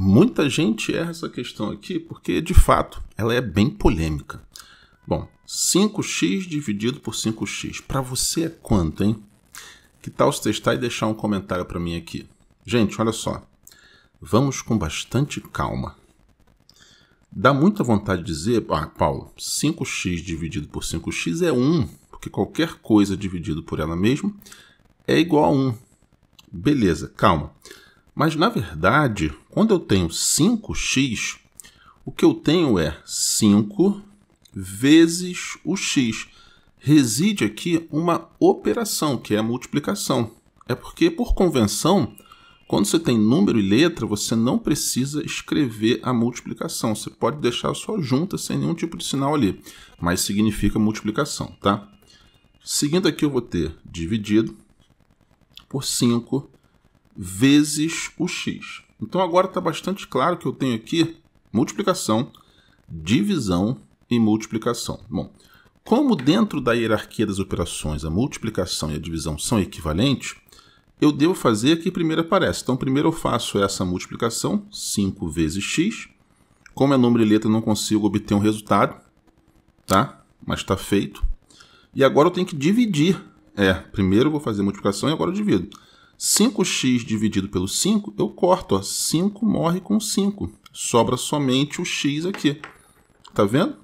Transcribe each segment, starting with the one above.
muita gente erra essa questão aqui porque, de fato, ela é bem polêmica. Bom, 5x dividido por 5x, para você é quanto, hein? Que tal se testar e deixar um comentário para mim aqui? Gente, olha só. Vamos com bastante calma. Dá muita vontade de dizer, ah, Paulo, 5x dividido por 5x é 1, porque qualquer coisa dividido por ela mesma é igual a 1. Beleza, calma. Mas na verdade, quando eu tenho 5x, o que eu tenho é 5 vezes o x. Reside aqui uma operação, que é a multiplicação. É porque, por convenção, quando você tem número e letra, você não precisa escrever a multiplicação. Você pode deixar só junta, sem nenhum tipo de sinal ali. Mas significa multiplicação, tá? Seguindo aqui, eu vou ter dividido por 5 vezes o x. Então agora está bastante claro que eu tenho aqui multiplicação, divisão e multiplicação. Bom, como dentro da hierarquia das operações a multiplicação e a divisão são equivalentes, eu devo fazer aqui primeiro aparece. Então primeiro eu faço essa multiplicação, 5 vezes x. Como é número e letra, eu não consigo obter um resultado, tá? Mas está feito. E agora eu tenho que dividir. É, primeiro eu vou fazer a multiplicação e agora eu divido. 5x dividido pelo 5, eu corto. Ó. 5 morre com 5. Sobra somente o x aqui. Tá vendo?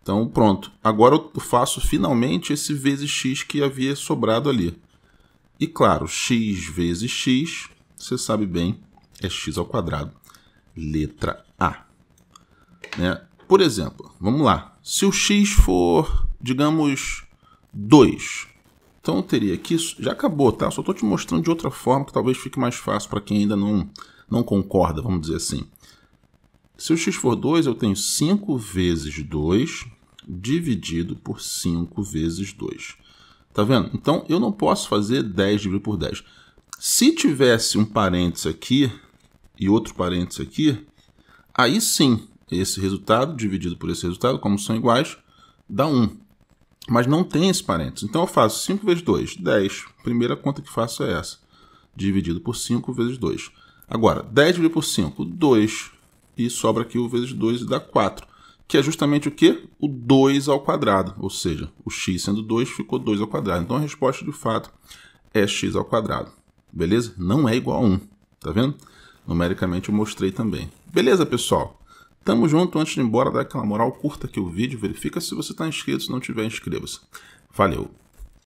Então, pronto. Agora eu faço finalmente esse vezes x que havia sobrado ali. E claro, x vezes x, você sabe bem, é x ao quadrado. Letra A. Né? Por exemplo, vamos lá. Se o x for, digamos, 2, então eu teria aqui, já acabou, tá? só estou te mostrando de outra forma que talvez fique mais fácil para quem ainda não, não concorda, vamos dizer assim. Se o x for 2, eu tenho 5 vezes 2 dividido por 5 vezes 2. Tá vendo? Então eu não posso fazer 10 dividido por 10. Se tivesse um parênteses aqui e outro parênteses aqui, aí sim, esse resultado dividido por esse resultado, como são iguais, dá 1. Mas não tem esse parênteses. Então eu faço 5 vezes 2, 10. Primeira conta que faço é essa. Dividido por 5 vezes 2. Agora, 10 dividido por 5, 2. E sobra aqui o vezes 2 e dá 4. Que é justamente o que? O 2 ao quadrado. Ou seja, o x sendo 2 ficou 2 ao quadrado. Então a resposta de fato é x ao quadrado. Beleza? Não é igual a 1. Tá vendo? Numericamente eu mostrei também. Beleza, pessoal? Tamo junto, antes de ir embora, dá aquela moral, curta aqui o vídeo, verifica se você está inscrito, se não tiver, inscreva-se. Valeu!